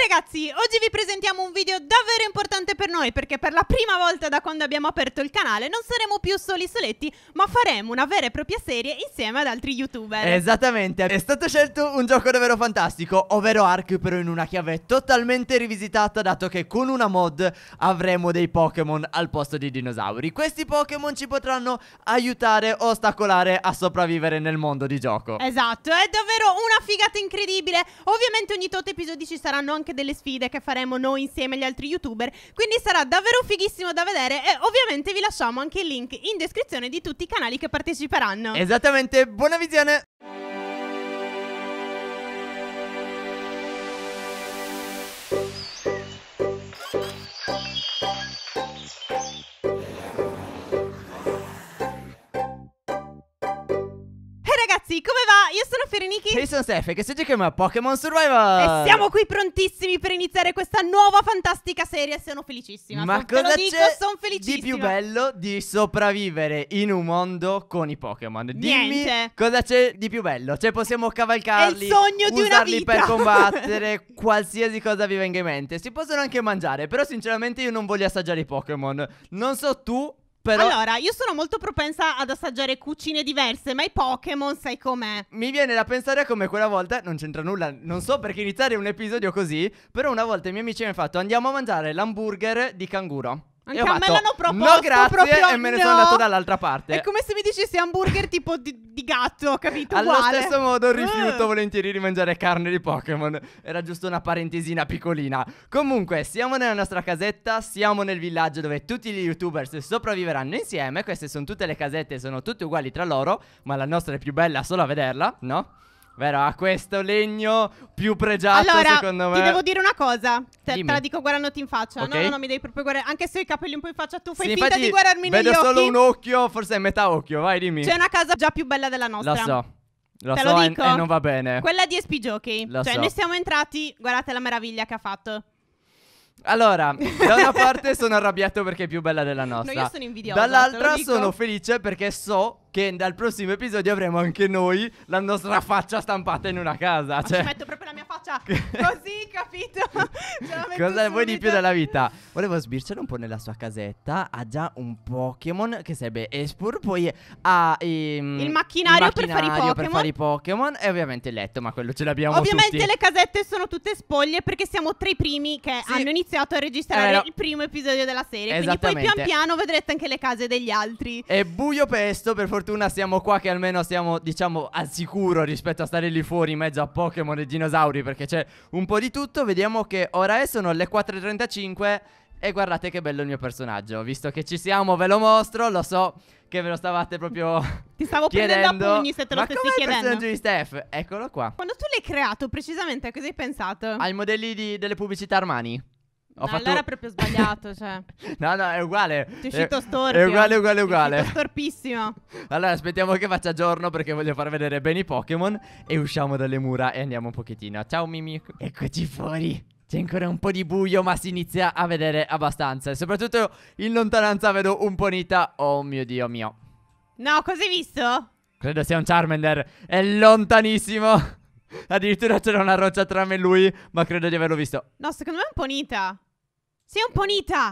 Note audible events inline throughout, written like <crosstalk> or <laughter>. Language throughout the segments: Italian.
ragazzi, oggi vi presentiamo un video davvero importante per noi perché per la prima volta da quando abbiamo aperto il canale non saremo più soli soletti ma faremo una vera e propria serie insieme ad altri youtuber Esattamente, è stato scelto un gioco davvero fantastico ovvero Ark però in una chiave totalmente rivisitata dato che con una mod avremo dei Pokémon al posto dei dinosauri Questi Pokémon ci potranno aiutare o ostacolare a sopravvivere nel mondo di gioco Esatto, è davvero una figata incredibile Ovviamente ogni tot episodi ci saranno anche anche delle sfide che faremo noi insieme agli altri youtuber. Quindi sarà davvero fighissimo da vedere e ovviamente vi lasciamo anche il link in descrizione di tutti i canali che parteciperanno. Esattamente, buona visione! io sono Ferenichi. E io sono Steph, che si chiama Pokémon Survival. E siamo qui prontissimi per iniziare questa nuova fantastica serie. Sono felicissima. Ma so, cosa te dico, sono felicissima. Di più bello di sopravvivere in un mondo con i Pokémon. Dimmi Niente. cosa c'è di più bello. Cioè, possiamo cavalcarli. È il sogno di una vita. per combattere <laughs> qualsiasi cosa vi venga in mente. Si possono anche mangiare, però sinceramente io non voglio assaggiare i Pokémon. Non so tu, però... Allora, io sono molto propensa ad assaggiare cucine diverse, ma i Pokémon sai com'è. Mi viene da pensare come quella volta, non c'entra nulla, non so perché iniziare un episodio così, però una volta i miei amici mi hanno fatto andiamo a mangiare l'hamburger di canguro. Anche a me l'hanno proposto. No, grazie, proprio, e me ne no. sono andato dall'altra parte. È come se mi dicessi hamburger tipo di, di gatto, capito? Allo uguale. stesso modo ah. rifiuto uh. volentieri di mangiare carne di Pokémon. Era giusto una parentesina piccolina. Comunque, siamo nella nostra casetta, siamo nel villaggio dove tutti gli youtubers sopravviveranno insieme. Queste sono tutte le casette, sono tutte uguali tra loro, ma la nostra è più bella solo a vederla, no? Vero, ha questo legno più pregiato allora, secondo me. Ti devo dire una cosa. Te, te la dico guardandoti in faccia. Okay. No, no, no, mi devi proprio guardare. Anche se ho i capelli un po' in faccia, tu fai sì, finta di guardarmi negli occhi. Vedo solo un occhio, forse è metà occhio. Vai, dimmi. C'è una casa già più bella della nostra. Lo so. Lo Te so, lo dico. E, e non va bene. Quella di SP Jockey. Lo cioè, so. noi siamo entrati. Guardate la meraviglia che ha fatto. Allora, <laughs> da una parte sono arrabbiato perché è più bella della nostra. No, io sono invidiosa. Dall'altra esatto, sono felice perché so che dal prossimo episodio avremo anche noi la nostra faccia stampata in una casa. Ma ci cioè metto proprio la mia faccia <laughs> così, capito? <laughs> Cosa vuoi di più della vita? Volevo sbirciare un po' nella sua casetta. Ha già un Pokémon che sarebbe Espur. Poi ha ehm, il, macchinario il, macchinario per fare i Pokémon. e ovviamente il letto, ma quello ce l'abbiamo Ovviamente tutti. le casette sono tutte spoglie perché siamo tra i primi che sì. hanno iniziato a registrare eh, il primo episodio della serie. Quindi poi pian piano vedrete anche le case degli altri. È buio pesto, per fortuna siamo qua che almeno siamo, diciamo, al sicuro rispetto a stare lì fuori in mezzo a Pokémon e dinosauri perché perché c'è un po' di tutto. Vediamo che ora è sono le 4.35 e guardate che bello il mio personaggio. Visto che ci siamo, ve lo mostro, lo so che ve lo stavate proprio <laughs> Ti stavo prendendo a pugni se te lo Ma stessi chiedendo. Ma il personaggio di Steph? Eccolo qua. Quando tu l'hai creato, precisamente, a cosa hai pensato? Ai modelli di, delle pubblicità Armani. Ho no, fatto... Allora è proprio sbagliato, cioè. <laughs> no, no, è uguale. Ti è uscito storpio. È uguale, uguale, uguale. storpissimo. <laughs> Allora, aspettiamo che faccia giorno perché voglio far vedere bene i Pokémon e usciamo dalle mura e andiamo un pochettino. Ciao Mimi. Eccoci fuori. C'è ancora un po' di buio, ma si inizia a vedere abbastanza. E soprattutto in lontananza vedo un Ponita. Oh mio Dio mio. No, cos'hai visto? Credo sia un Charmander. È lontanissimo. Addirittura c'era una roccia tra me e lui, ma credo di averlo visto. No, secondo me è un po' nita. Sei un po'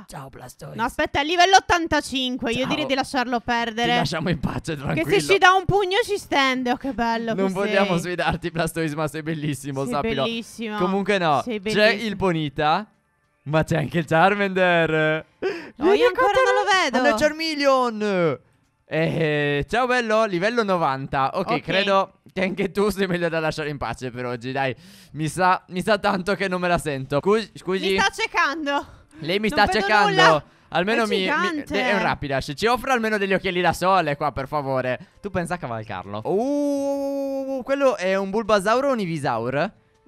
Ciao, Blastoise. No, aspetta, è livello 85. Ciao. Io direi di lasciarlo perdere. Ti lasciamo in pace, tranquillo. Che se ci dà un pugno ci stende. Oh, che bello. Non che vogliamo sfidarti, Blastoise, ma sei bellissimo, sei sappilo. bellissimo. Comunque, no. C'è il Ponita, ma c'è anche il Charmander. No, Vedi io ancora non lo vedo. Hanno Charmeleon. Eh, ciao bello, livello 90. Okay, ok, credo che anche tu sei meglio da lasciare in pace per oggi, dai. Mi sa, mi sa tanto che non me la sento. Scusi, scusi. Mi sta cercando. Lei mi non sta cercando. Nulla. Almeno è mi, mi è un rapida. Ci offre almeno degli occhiali da sole qua, per favore. Tu pensa a cavalcarlo. Uh, quello è un Bulbasaur o un Ivisaur?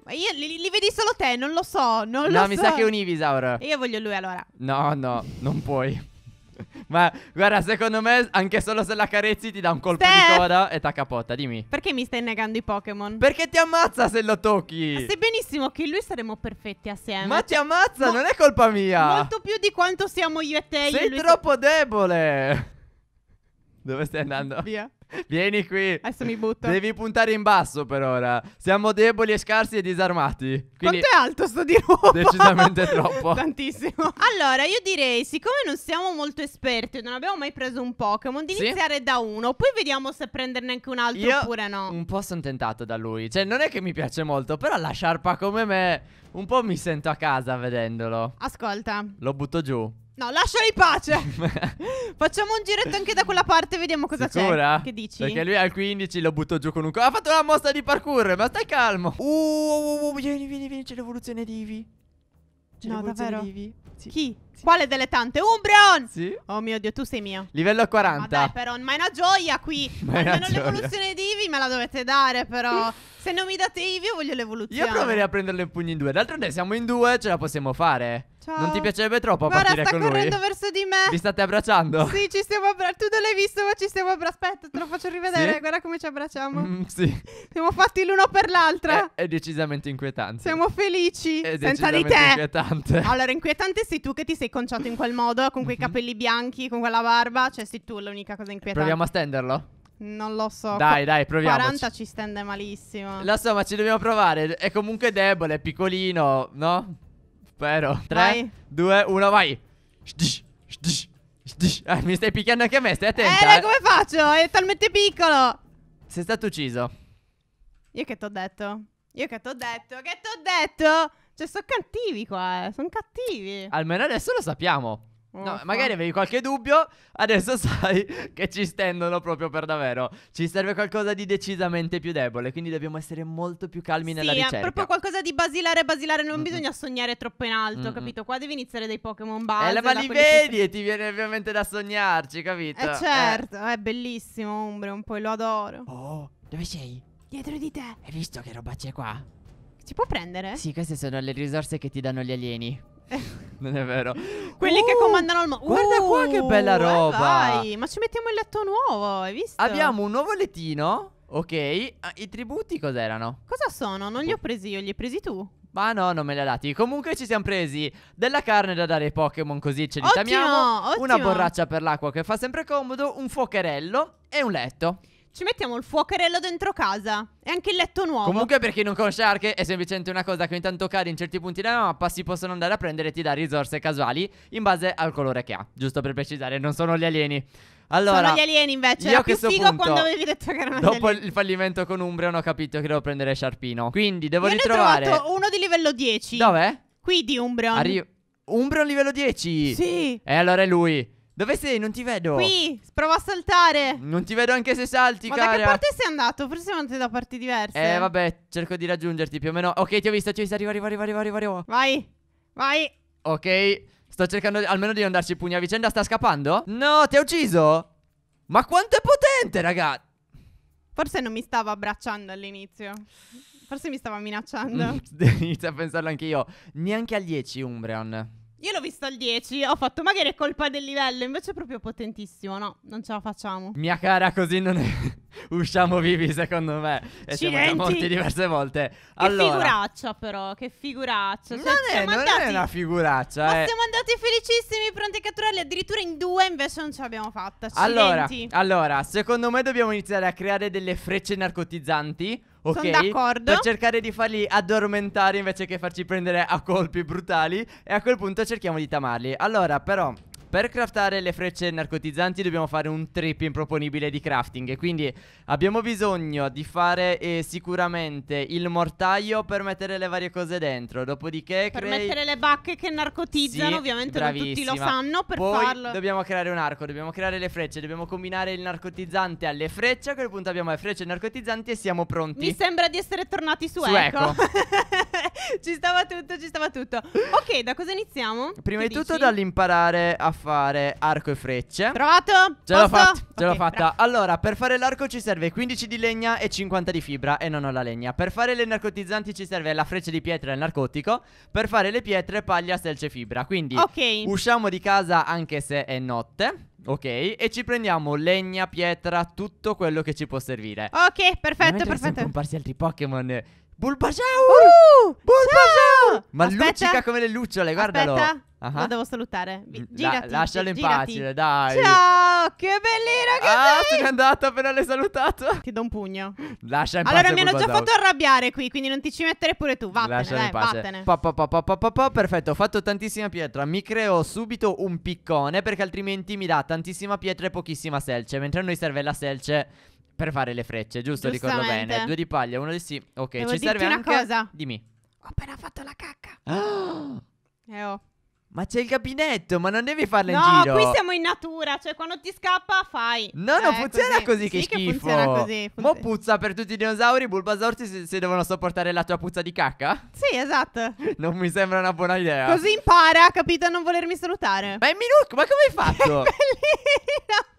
Ma io li, li, vedi solo te, non lo so, non no, lo so. No, mi sa che è un Ivisaur. Io voglio lui allora. No, no, non puoi. Ma guarda, secondo me, anche solo se la carezzi, ti dà un colpo Steph! di coda e t'accapotta. capotta. Dimmi. Perché mi stai negando i Pokémon? Perché ti ammazza se lo tocchi. Eh, sai benissimo che lui saremo perfetti assieme. Ma ti ammazza, Mo non è colpa mia. Molto più di quanto siamo io e te. Sei io troppo debole. Dove stai andando? Via. Vieni qui. Adesso mi butto. Devi puntare in basso per ora. Siamo deboli e scarsi e disarmati. Quindi Quanto è alto sto di nuovo? Decisamente troppo. <laughs> Tantissimo. Allora, io direi, siccome non siamo molto esperti, non abbiamo mai preso un Pokémon, di sì? iniziare da uno. Poi vediamo se prenderne anche un altro io oppure no. Un po' sono tentato da lui. Cioè, non è che mi piace molto, però la sciarpa come me, un po' mi sento a casa vedendolo. Ascolta. Lo butto giù. No, lasciali in pace. <laughs> Facciamo un giretto anche da quella parte, vediamo cosa c'è. Che dici? Perché lui al 15 lo butto giù con un. Ha fatto una mossa di parkour, ma stai calmo. Uh, uh, uh, uh, uh vieni, vieni, vieni, c'è l'evoluzione di Ivy. C'è no, davvero? sì. Chi? Sì. Quale delle tante? Umbreon! Sì. Oh mio dio, tu sei mio. Livello 40. Vabbè, però, ma è una gioia qui. <laughs> Ma è una Almeno l'evoluzione di Ivy me la dovete dare, però. Se non mi date Ivy, io voglio l'evoluzione. Io proverei a prenderlo in pugno in due. D'altronde siamo in due, ce la possiamo fare. Ciao. Non ti piacerebbe troppo Guarda, partire con lui? Guarda, sta correndo verso di me. Vi state abbracciando? Sì, ci stiamo abbracciando. Tu non l'hai visto, ma ci stiamo abbracciando. Aspetta, te lo faccio rivedere. Sì? Guarda come ci abbracciamo. Mm, sì. Siamo fatti l'uno per l'altra. È, è, decisamente inquietante. Siamo felici. È senza di te. inquietante. Allora, inquietante sei tu che ti sei conciato in quel modo, con quei mhm. capelli bianchi, con quella barba. Cioè, sei tu l'unica cosa inquietante. Proviamo a stenderlo? Non lo so. Dai, dai, proviamo. 40 ci stende malissimo. Lo so, ma ci dobbiamo provare. È comunque debole, è piccolino, no? Spero. 3, 2, 1, vai. Eh, mi stai picchiando anche a me, stai attento. Eh, eh. come faccio? È talmente piccolo. Sei stato ucciso. Io che t'ho detto? Io che t'ho detto? Che t'ho detto? Cioè, sono cattivi qua, eh. Sono cattivi. Almeno adesso lo sappiamo. No, magari avevi qualche dubbio, adesso <laughs> sai che ci stendono proprio per davvero. Ci serve qualcosa di decisamente più debole, quindi dobbiamo essere molto più calmi sì, nella eh, ricerca. Sì, è proprio qualcosa di basilare, basilare, non Mm-mm. bisogna sognare troppo in alto, Mm-mm. capito? Qua devi iniziare dai Pokémon eh, base. Eh, ma li vedi che... e ti viene ovviamente da sognarci, capito? Eh, eh. certo, eh. è bellissimo un po' lo adoro. Oh, dove sei? Dietro di te. Hai visto che roba c'è qua? Si può prendere? Sì, queste sono le risorse che ti danno gli alieni. <laughs> non è vero. Quelli uh, che comandano il mondo. Guarda uh, qua che uh, bella eh, roba. Vai, ma ci mettiamo il letto nuovo, hai visto? Abbiamo un nuovo lettino. Ok, ah, i tributi cos'erano? Cosa sono? Non li ho presi io, li hai presi tu? Ma no, non me li ha dati. Comunque ci siamo presi della carne da dare ai Pokémon così ce li ottimo, tamiamo. Ottimo. Una borraccia per l'acqua che fa sempre comodo, un fuocherello e un letto ci mettiamo il fuocherello dentro casa e anche il letto nuovo. Comunque, per chi non conosce Arche, è semplicemente una cosa che ogni tanto cade in certi punti della mappa. Si possono andare a prendere e ti dà risorse casuali in base al colore che ha. Giusto per precisare, non sono gli alieni. Allora, sono gli alieni invece. Io era più figo punto, quando avevi detto che erano Dopo alieni. il fallimento con Umbreon ho capito che devo prendere Sharpino. Quindi devo io ritrovare. Ne ho trovato uno di livello 10. Dov'è? Qui di Umbreon. Arri- Umbreon livello 10? Sì. E allora è lui. Dove sei? Non ti vedo. Qui, prova a saltare. Non ti vedo anche se salti, Ma cara. Ma da che parte sei andato? Forse sei andato da parti diverse. Eh, vabbè, cerco di raggiungerti più o meno. Ok, ti ho visto, ti ho visto. Arriva, arriva, arriva, arriva, arriva. Vai, vai. Ok, sto cercando almeno di non darci pugni a vicenda. Sta scappando? No, ti ha ucciso? Ma quanto è potente, ragazzi. Forse non mi stava abbracciando all'inizio. Forse mi stava minacciando. <laughs> Inizio a pensarlo anche io. Neanche al 10, Umbreon. Io l'ho visto al 10, ho fatto magari è colpa del livello, invece è proprio potentissimo. No, non ce la facciamo. Mia cara, così non è... <laughs> usciamo vivi, secondo me. E Accidenti. siamo morti diverse volte. Che allora, figuraccia, però. Che figuraccia. Cioè, non, è, non andati, è, una figuraccia. Ma eh. siamo andati felicissimi, pronti a catturarli. Addirittura in due, invece, non ce l'abbiamo fatta. Allora, allora, secondo me dobbiamo iniziare a creare delle frecce narcotizzanti. Ok, d'accordo. Per cercare di farli addormentare invece che farci prendere a colpi brutali. E a quel punto cerchiamo di tamarli. Allora, però. Per craftare le frecce narcotizzanti dobbiamo fare un trip improponibile di crafting Quindi abbiamo bisogno di fare eh, sicuramente il mortaio per mettere le varie cose dentro Dopodiché Per crei... mettere le bacche che narcotizzano sì, ovviamente bravissima. non tutti lo sanno per Poi farlo dobbiamo creare un arco, dobbiamo creare le frecce Dobbiamo combinare il narcotizzante alle frecce A quel punto abbiamo le frecce narcotizzanti e siamo pronti Mi sembra di essere tornati su, su Echo, Echo. <laughs> <laughs> ci stava tutto, ci stava tutto. Ok, da cosa iniziamo? Prima che di tutto dall'imparare a fare arco e frecce. Trovato? Ce l'ho fatta, ce okay, l'ho fatta. Bravo. Allora, per fare l'arco ci serve 15 di legna e 50 di fibra e non ho la legna. Per fare le narcotizzanti ci serve la freccia di pietra e il narcotico. Per fare le pietre, paglia, selce e fibra. Quindi okay. usciamo di casa anche se è notte. Ok, e ci prendiamo legna, pietra, tutto quello che ci può servire. Ok, perfetto, Veramente perfetto. Sono comparsi altri Pokémon. Bulbasaur! Uh, ciao! Ma Aspetta. luccica come le lucciole, guardalo. Aspetta. Uh-huh. Lo devo salutare. Girati, La, lascialo in girati. pace, dai. Ciao, che bellino che ah, sei. Ah, sei andato appena l'hai salutato. Ti do un pugno. Lascia in allora, pace. Allora, mi hanno già fatto arrabbiare qui, quindi non ti ci mettere pure tu. Vattene, Lascialo dai, in pace. vattene. Pa, pa, pa, pa, perfetto, ho fatto tantissima pietra. Mi creo subito un piccone perché altrimenti mi dà tantissima pietra e pochissima selce, mentre a noi serve la selce per fare le frecce, giusto? Ricordo bene. Due di paglia, uno di sì. Ok, Devo ci serve una anche... cosa. Dimmi. Ho appena fatto la cacca. Ah! Eh oh. Ma c'è il gabinetto, ma non devi farla no, in giro. No, qui siamo in natura, cioè quando ti scappa fai. No, non eh, funziona così, così che schifo. Che funziona così. Funziona. Mo puzza per tutti i dinosauri, Bulbasaur se, se devono sopportare la tua puzza di cacca? Sì, esatto. <laughs> non mi sembra una buona idea. Così impara, capito, a non volermi salutare. Ma è Minook, ma come hai fatto? <laughs> Bellino.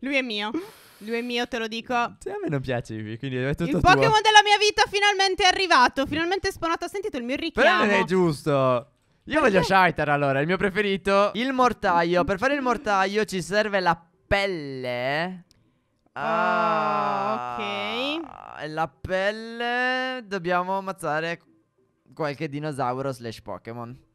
Lui è mio. Lui è mio, te lo dico. Cioè, a me non piacevi, quindi è tutto Il Pokémon della mia vita finalmente è arrivato. Finalmente esponato. Ha sentito il mio richiamo. Però non è giusto. Io voglio Shaitar allora, il mio preferito. Il mortaio. Per fare il mortaio ci serve la pelle. Ah, ok. Ah, la pelle. Dobbiamo ammazzare qualche dinosauro slash Pokémon.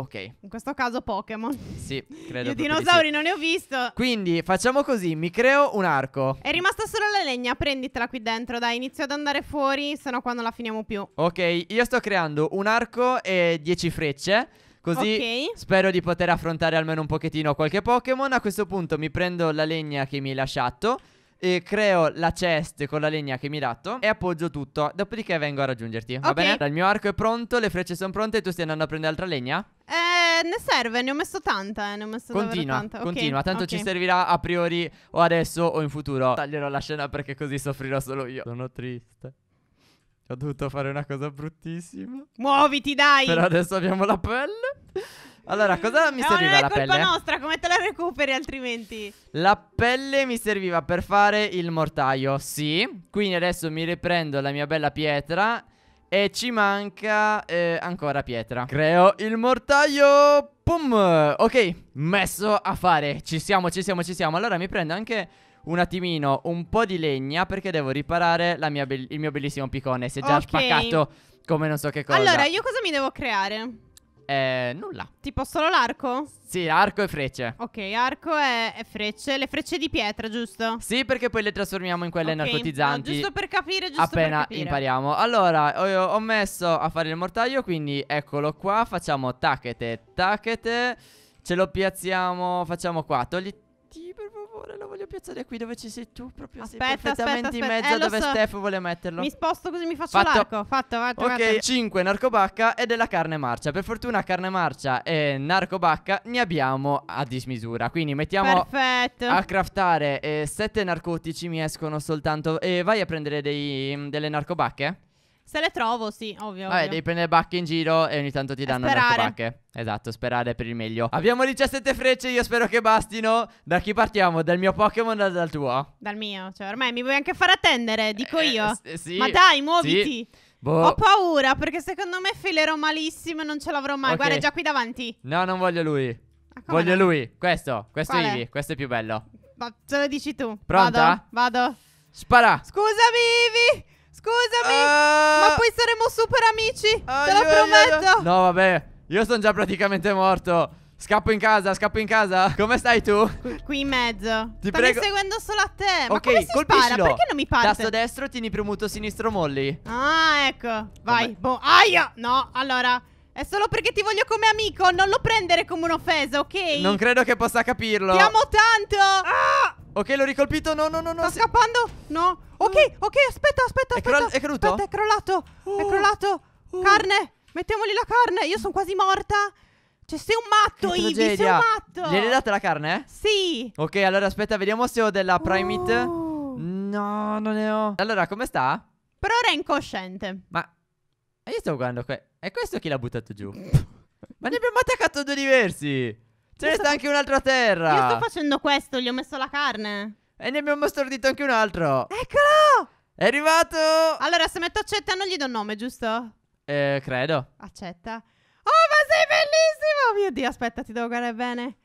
Ok. In questo caso Pokémon. Sì, credo. Io dinosauri sì. non ne ho visto. Quindi facciamo così, mi creo un arco. È rimasta solo la legna, prenditela qui dentro, dai, inizio ad andare fuori, sennò qua non la finiamo più. Ok, io sto creando un arco e 10 frecce. Così okay. spero di poter affrontare almeno un pochettino qualche Pokémon. A questo punto mi prendo la legna che mi hai lasciato e creo la chest con la legna che mi hai dato e appoggio tutto. Dopodiché vengo a raggiungerti. Va okay. bene? Il mio arco è pronto, le frecce sono pronte. e Tu stai andando a prendere altra legna? Eh, ne serve, ne ho messo tanta. Eh, ne ho messo continua, tanta. Okay. Continua, tanto okay. ci servirà a priori o adesso o in futuro. Taglierò la scena perché così soffrirò solo io. Sono triste. Ho dovuto fare una cosa bruttissima. Muoviti, dai! Però adesso abbiamo la pelle. Allora, mm. cosa mi serviva la pelle? Non è colpa nostra, come te la recuperi altrimenti? La pelle mi serviva per fare il mortaio, sì. Quindi adesso mi riprendo la mia bella pietra e ci manca eh, ancora pietra. Creo il mortaio. Pum! Ok, messo a fare. Ci siamo, ci siamo, ci siamo. Allora mi prendo anche un attimino un po' di legna perché devo riparare il mio bellissimo piccone. Si è già okay. spaccato come non so che cosa. Allora, io cosa mi devo creare? Eh, nulla. Tipo solo l'arco? Sì, arco e frecce. Ok, arco e, frecce. Le frecce di pietra, giusto? Sì, perché poi le trasformiamo in quelle okay. narcotizzanti. No, giusto per capire, giusto appena per capire. impariamo. Allora, ho, ho, messo a fare il mortaio, quindi eccolo qua. Facciamo tacchete, tacchete. Ce lo piazziamo, facciamo qua. Togli favore, lo voglio piazzare qui dove ci sei tu. Proprio aspetta, sei perfettamente aspetta, aspetta. in mezzo eh, dove so. Stefano vuole metterlo. Mi sposto così mi faccio fatto. l'arco. Fatto, fatto, Ok, fatto. 5 narcobacca e della carne marcia. Per fortuna carne marcia e narcobacca ne abbiamo a dismisura. Quindi mettiamo Perfetto. a craftare eh, 7 narcotici, mi escono soltanto. E eh, vai a prendere dei, delle narcobacche? Se le trovo, sì, ovvio. Vabbè, ovvio. devi prendere bacche in giro e ogni tanto ti danno altre bacche. Esatto, sperare per il meglio. Abbiamo 17 frecce, io spero che bastino. Da chi partiamo? Dal mio Pokémon o dal tuo? Dal mio, cioè ormai mi vuoi anche far attendere, dico eh, io. Eh, s- sì. Ma dai, muoviti. Sì. Boh. Ho paura perché secondo me filerò malissimo e non ce l'avrò mai. Okay. Guarda, è già qui davanti. No, non voglio lui. Ah, voglio no? lui. Questo, questo Qual Ivi, è? questo è più bello. Ma ce lo dici tu. Pronta? Vado. Vado. Spara. Scusami, Ivy. Scusami, uh, ma poi saremo super amici. Uh, te eh, lo prometto. No, vabbè, io sono già praticamente morto. Scappo in casa, scappo in casa. Come stai tu? Qui in mezzo. Ti Sto prego. seguendo solo a te. Ma ok, come colpiscilo. Perché non mi parte? Tasto destro, tieni premuto sinistro, molli. Ah, ecco. Vai. Boh. Aia! No, allora. È solo perché ti voglio come amico. Non lo prendere come un'offesa, ok? Non credo che possa capirlo. Ti amo tanto. Ah! Ok, l'ho ricolpito. No, no, no, no. Sta scappando? No. Ok, oh. ok, aspetta, aspetta, aspetta. È, croll è caduto? Aspetta, è crollato. Oh. È crollato. Oh. Carne. Mettiamoli la carne. Io sono quasi morta. Cioè, sei un matto, Ivy. sei un matto. Gli hai data la carne? Sì. Ok, allora aspetta, vediamo se ho della primate. Oh. No, non ne ho. Allora, come sta? Per ora è incosciente. Ma... Io stavo guardando... Que è questo chi l'ha buttato giù? Ma ne abbiamo attaccato due diversi. C'è sta anche un'altra terra. Io sto facendo questo, gli ho messo la carne. E ne abbiamo stordito anche un altro. Eccolo! È arrivato! Allora, se metto accetta non gli do un nome, giusto? Eh, credo. Accetta. Oh, ma sei bellissimo! Mio Dio, aspetta, ti devo guardare bene.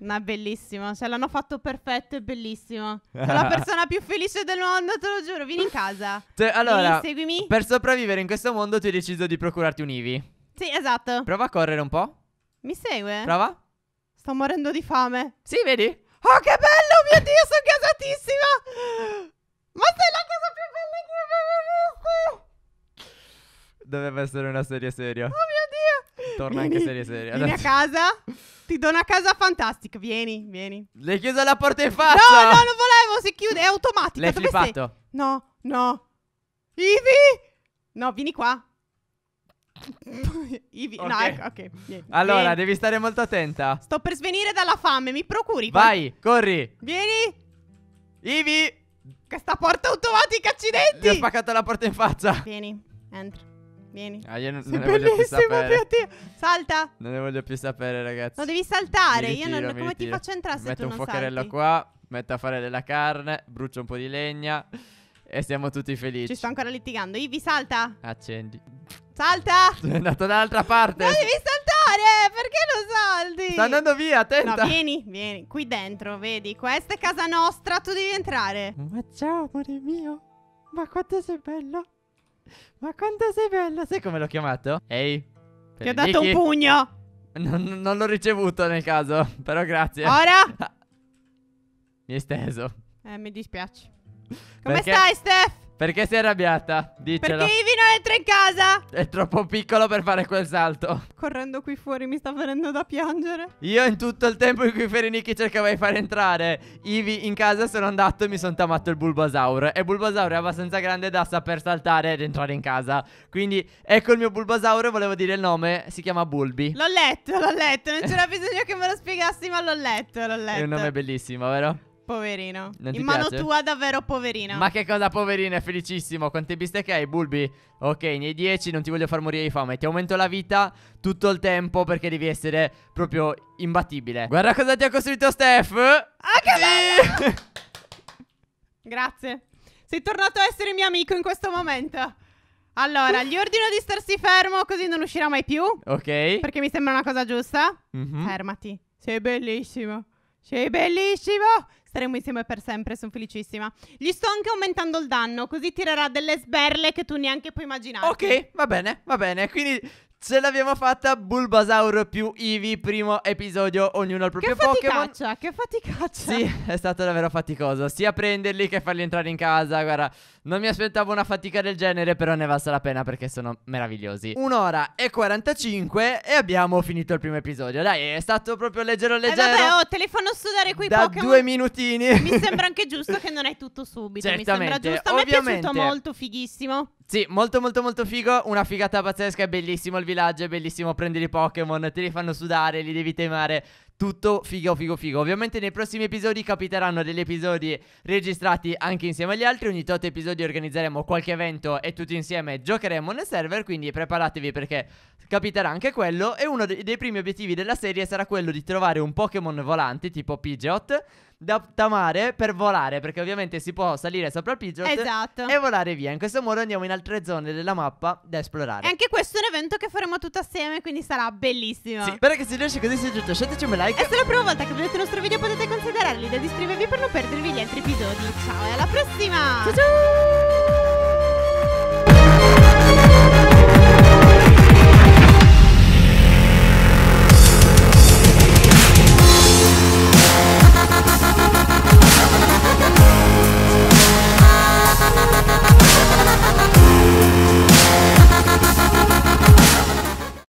Ma è bellissimo, ce cioè, l'hanno fatto perfetto e bellissimo. Sono la persona più felice del mondo, te lo giuro, vieni in casa. Cioè, allora, vieni, seguimi. Per sopravvivere in questo mondo ti ho deciso di procurarti un Eevee. Sì, esatto. Prova a correre un po'. Mi segue? Prova. Sto morendo di fame. Sì, vedi? Oh, che bello, oh mio Dio, sono casatissima! Ma sei la cosa più bella che abbia mai visto! Doveva essere una serie seria. Oh mio Dio! Torna vieni, anche serie seria. Vieni Adesso. a casa? Ti do una casa fantastica. Vieni, vieni. L'hai chiusa la porta in faccia! No, no, non volevo, si chiude, è automatica. L'hai Dove flippato? Sei? No, no. Ivi! No, vieni qua. Ivi, okay. No, ecco, ok. Vieni. Allora, Vieni. devi stare molto attenta. Sto per svenire dalla fame, mi procuri. Vai, qual- corri. Vieni. Ivi. Questa porta automatica, accidenti. Ti ho spaccato la porta in faccia. Vieni, entra. Vieni. Ah, io non, non ne voglio più sapere. Dio. Salta. Non ne voglio più sapere, ragazzi. No, devi saltare. ritiro, io non, come ti faccio entrare Metto se tu non salti? Metto un fuocherello qua. Metto a fare della carne. Brucio un po' di legna. E siamo tutti felici. Ci sto ancora litigando. Ivi, salta. Accendi. Salta. Sono <laughs> andato dall'altra parte. No, devi saltare. Perché non salti? Sta andando via, attenta. No, vieni, vieni. Qui dentro, vedi. Questa è casa nostra. Tu devi entrare. Ma ciao, amore mio. Ma quanto sei bello. Ma quanto sei bello. Sai come l'ho chiamato? Ehi. Ti ho dato Mickey. un pugno. Non, non l'ho ricevuto nel caso. Però grazie. Ora. mi è steso. Eh, mi dispiace. Come perché, stai, Steph? Perché sei arrabbiata? Dicelo. Perché Ivy non entra in casa? È troppo piccolo per fare quel salto. Correndo qui fuori mi sta venendo da piangere. Io in tutto il tempo in cui Ferinichi cercava di far entrare Ivy in casa sono andato e mi sono tamato il Bulbasaur. E Bulbasaur è abbastanza grande da saper saltare ed entrare in casa. Quindi ecco il mio Bulbasaur, e volevo dire il nome, si chiama Bulbi. L'ho letto, l'ho letto, non c'era bisogno che me lo spiegassi ma l'ho letto, l'ho letto. È un nome bellissimo, vero? Poverino. Non In mano piace? tua davvero poverino. Ma che cosa poverino, è felicissimo. Quante bistecche hai, Bulbi? Ok, nei 10 non ti voglio far morire di fame. Ti aumento la vita tutto il tempo perché devi essere proprio imbattibile. Guarda cosa ti ha costruito Steph. Ah, che bello! <laughs> Grazie. Sei tornato a essere mio amico in questo momento. Allora, gli ordino di starsi fermo così non uscirà mai più. Ok. Perché mi sembra una cosa giusta. Mm -hmm. Fermati. Sei bellissimo. Sei bellissimo staremo insieme per sempre, sono felicissima. Gli sto anche aumentando il danno, così tirerà delle sberle che tu neanche puoi immaginare. Ok, va bene, va bene. Quindi Ce l'abbiamo fatta, Bulbasaur più Eevee, primo episodio, ognuno al proprio Pokémon. che Pokémon. Che faticaccia, Sì, è stato davvero faticoso, sia prenderli che farli entrare in casa, guarda, non mi aspettavo una fatica del genere, però ne valsa la pena perché sono meravigliosi. Un'ora e 45 e abbiamo finito il primo episodio, dai, è stato proprio leggero eh, leggero. Eh vabbè, oh, te li fanno sudare quei Pokémon. da Pokémon. due minutini. mi sembra anche giusto che non è tutto subito, Certamente. mi sembra giusto, a me è piaciuto molto, fighissimo. Sì, molto molto molto figo, una figata pazzesca, è bellissimo il villaggio, è bellissimo prendere i Pokémon, te li fanno sudare, li devi temare, tutto figo figo figo. Ovviamente nei prossimi episodi capiteranno degli episodi registrati anche insieme agli altri, ogni tot episodio organizzeremo qualche evento e tutti insieme giocheremo nel server, quindi preparatevi perché capiterà anche quello e uno dei primi obiettivi della serie sarà quello di trovare un Pokémon volante tipo Pidgeot da, da mare per volare, perché ovviamente si può salire sopra il pigeon esatto. e volare via. In questo modo andiamo in altre zone della mappa da esplorare. E anche questo è un evento che faremo tutto assieme, quindi sarà bellissimo. Sì, spero che se riesce così sia giusto. lasciateci un like. E se è la prima volta che vedete il nostro video potete considerare l'idea di iscrivervi per non perdervi gli altri episodi. Ciao e alla prossima! Ciao ciao!